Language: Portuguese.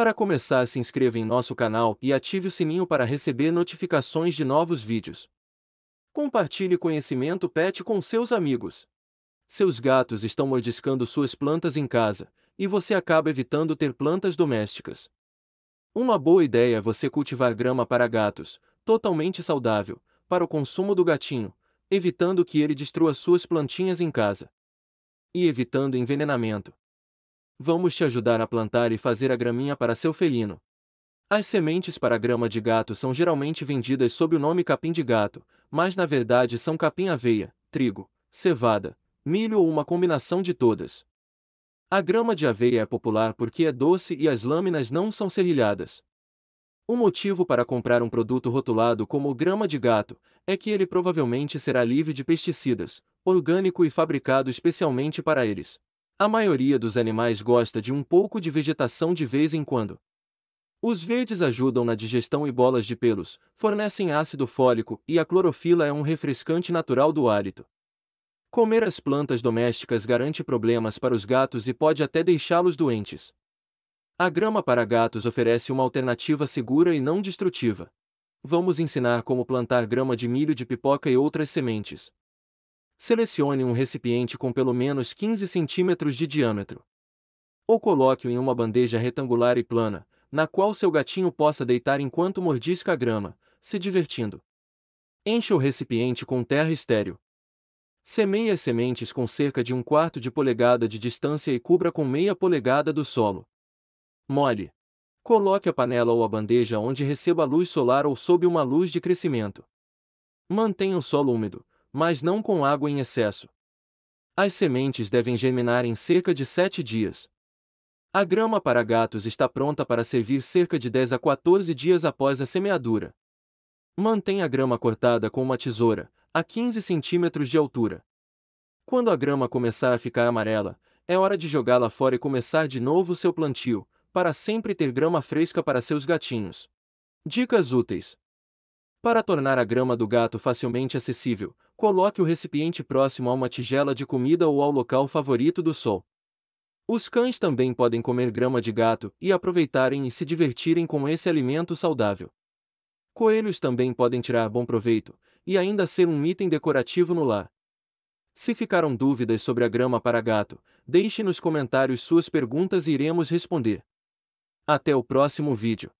Para começar se inscreva em nosso canal e ative o sininho para receber notificações de novos vídeos. Compartilhe conhecimento pet com seus amigos. Seus gatos estão mordiscando suas plantas em casa, e você acaba evitando ter plantas domésticas. Uma boa ideia é você cultivar grama para gatos, totalmente saudável, para o consumo do gatinho, evitando que ele destrua suas plantinhas em casa. E evitando envenenamento. Vamos te ajudar a plantar e fazer a graminha para seu felino. As sementes para grama de gato são geralmente vendidas sob o nome capim de gato, mas na verdade são capim-aveia, trigo, cevada, milho ou uma combinação de todas. A grama de aveia é popular porque é doce e as lâminas não são serrilhadas. O motivo para comprar um produto rotulado como grama de gato é que ele provavelmente será livre de pesticidas, orgânico e fabricado especialmente para eles. A maioria dos animais gosta de um pouco de vegetação de vez em quando. Os verdes ajudam na digestão e bolas de pelos, fornecem ácido fólico e a clorofila é um refrescante natural do hálito. Comer as plantas domésticas garante problemas para os gatos e pode até deixá-los doentes. A grama para gatos oferece uma alternativa segura e não destrutiva. Vamos ensinar como plantar grama de milho de pipoca e outras sementes selecione um recipiente com pelo menos 15 centímetros de diâmetro. Ou coloque-o em uma bandeja retangular e plana, na qual seu gatinho possa deitar enquanto mordisca a grama, se divertindo. Encha o recipiente com terra estéreo. Semeie as sementes com cerca de um quarto de polegada de distância e cubra com meia polegada do solo. Mole. Coloque a panela ou a bandeja onde receba luz solar ou sob uma luz de crescimento. Mantenha o solo úmido, mas não com água em excesso. As sementes devem germinar em cerca de 7 dias. A grama para gatos está pronta para servir cerca de 10 a 14 dias após a semeadura. Mantenha a grama cortada com uma tesoura, a 15 centímetros de altura. Quando a grama começar a ficar amarela, é hora de jogá-la fora e começar de novo o seu plantio, para sempre ter grama fresca para seus gatinhos. Dicas úteis: para tornar a grama do gato facilmente acessível, coloque o recipiente próximo a uma tigela de comida ou ao local favorito do sol. Os cães também podem comer grama de gato e aproveitarem e se divertirem com esse alimento saudável. Coelhos também podem tirar bom proveito e ainda ser um item decorativo no lar. Se ficaram dúvidas sobre a grama para gato, deixe nos comentários suas perguntas e iremos responder. Até o próximo vídeo.